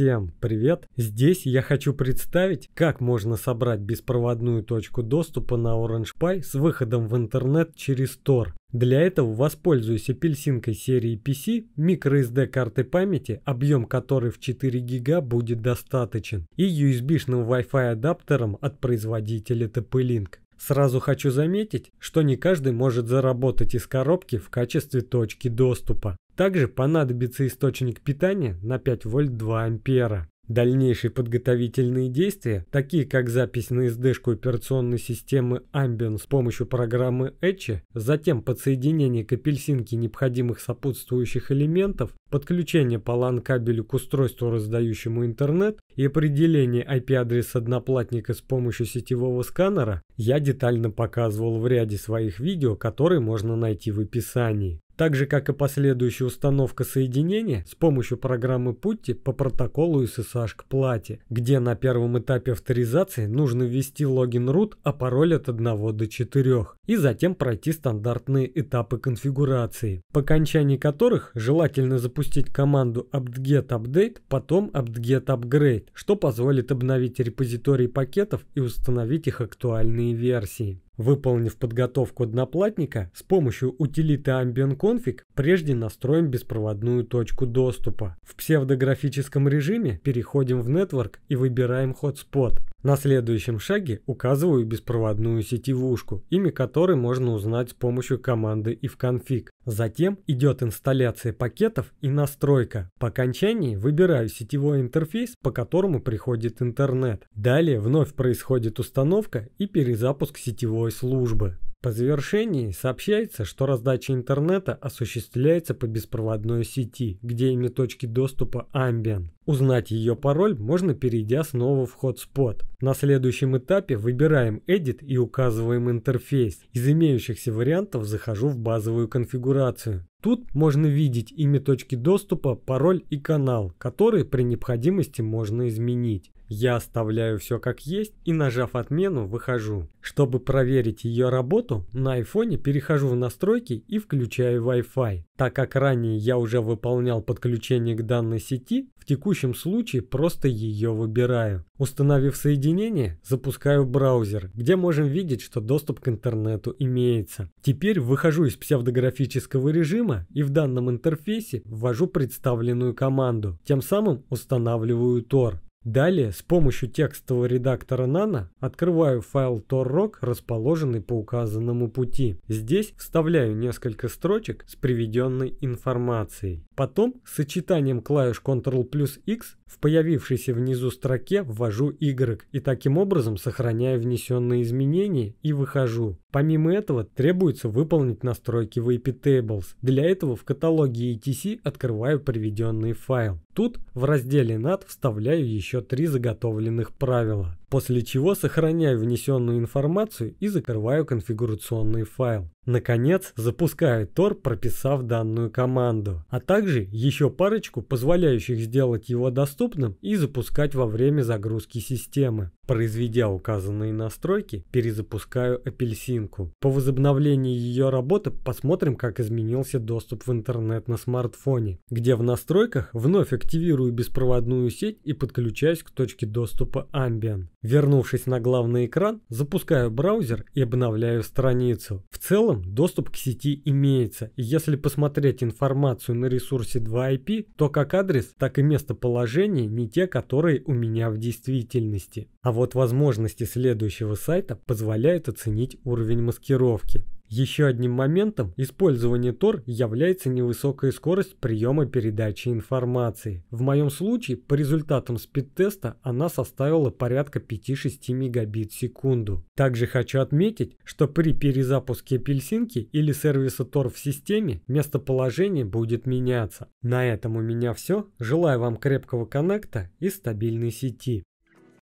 Всем привет! Здесь я хочу представить, как можно собрать беспроводную точку доступа на Orange Pi с выходом в интернет через Tor. Для этого воспользуюсь апельсинкой серии PC, microSD карты памяти, объем которой в 4 гига будет достаточен, и USB-шным Wi-Fi адаптером от производителя TP-Link. Сразу хочу заметить, что не каждый может заработать из коробки в качестве точки доступа. Также понадобится источник питания на 5 вольт 2 ампера. Дальнейшие подготовительные действия, такие как запись на SD-шку операционной системы Ambien с помощью программы Etch, затем подсоединение к апельсинке необходимых сопутствующих элементов, подключение по LAN-кабелю к устройству, раздающему интернет, и определение IP-адреса одноплатника с помощью сетевого сканера я детально показывал в ряде своих видео, которые можно найти в описании так же как и последующая установка соединения с помощью программы Putty по протоколу SSH к плате, где на первом этапе авторизации нужно ввести логин root, а пароль от 1 до 4, и затем пройти стандартные этапы конфигурации, по окончании которых желательно запустить команду apt-get update, потом apt-get upgrade, что позволит обновить репозиторий пакетов и установить их актуальные версии. Выполнив подготовку одноплатника, с помощью утилиты Ambient Config, прежде настроим беспроводную точку доступа. В псевдографическом режиме переходим в Network и выбираем Hotspot. На следующем шаге указываю беспроводную сетевушку, имя которой можно узнать с помощью команды ifconfig. Затем идет инсталляция пакетов и настройка. По окончании выбираю сетевой интерфейс, по которому приходит интернет. Далее вновь происходит установка и перезапуск сетевой службы. По завершении сообщается, что раздача интернета осуществляется по беспроводной сети, где имя точки доступа Ambient. Узнать ее пароль можно, перейдя снова в Hotspot. На следующем этапе выбираем Edit и указываем интерфейс. Из имеющихся вариантов захожу в базовую конфигурацию. Тут можно видеть имя точки доступа, пароль и канал, которые при необходимости можно изменить. Я оставляю все как есть и нажав отмену выхожу. Чтобы проверить ее работу, на iPhone перехожу в настройки и включаю Wi-Fi. Так как ранее я уже выполнял подключение к данной сети, в текущем случае просто ее выбираю. Установив соединение, запускаю браузер, где можем видеть, что доступ к интернету имеется. Теперь выхожу из псевдографического режима и в данном интерфейсе ввожу представленную команду, тем самым устанавливаю Tor. Далее с помощью текстового редактора Nano открываю файл torrock, расположенный по указанному пути. Здесь вставляю несколько строчек с приведенной информацией. Потом с сочетанием клавиш Ctrl плюс X в появившейся внизу строке ввожу Y и таким образом сохраняю внесенные изменения и выхожу. Помимо этого требуется выполнить настройки VP Tables. Для этого в каталоге ETC открываю приведенный файл. Тут в разделе «Над» вставляю еще три заготовленных правила после чего сохраняю внесенную информацию и закрываю конфигурационный файл. Наконец, запускаю Tor, прописав данную команду, а также еще парочку позволяющих сделать его доступным и запускать во время загрузки системы. Произведя указанные настройки, перезапускаю апельсинку. По возобновлении ее работы посмотрим, как изменился доступ в интернет на смартфоне, где в настройках вновь активирую беспроводную сеть и подключаюсь к точке доступа Ambient. Вернувшись на главный экран, запускаю браузер и обновляю страницу. В целом, доступ к сети имеется, и если посмотреть информацию на ресурсе 2IP, то как адрес, так и местоположение не те, которые у меня в действительности. А вот возможности следующего сайта позволяют оценить уровень маскировки. Еще одним моментом использования Tor является невысокая скорость приема передачи информации. В моем случае по результатам спид-теста она составила порядка 5-6 мегабит в секунду. Также хочу отметить, что при перезапуске апельсинки или сервиса Tor в системе местоположение будет меняться. На этом у меня все. Желаю вам крепкого коннекта и стабильной сети.